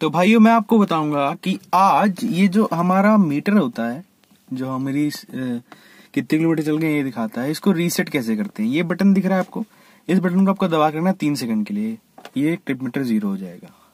तो भाइयों मैं आपको बताऊंगा कि आज ये जो हमारा मीटर होता है जो हमारी कितने किलोमीटर चल गए ये दिखाता है इसको रीसेट कैसे करते हैं ये बटन दिख रहा है आपको इस बटन को आपको दबा करना तीन सेकंड के लिए ये ट्रिप मीटर जीरो हो जाएगा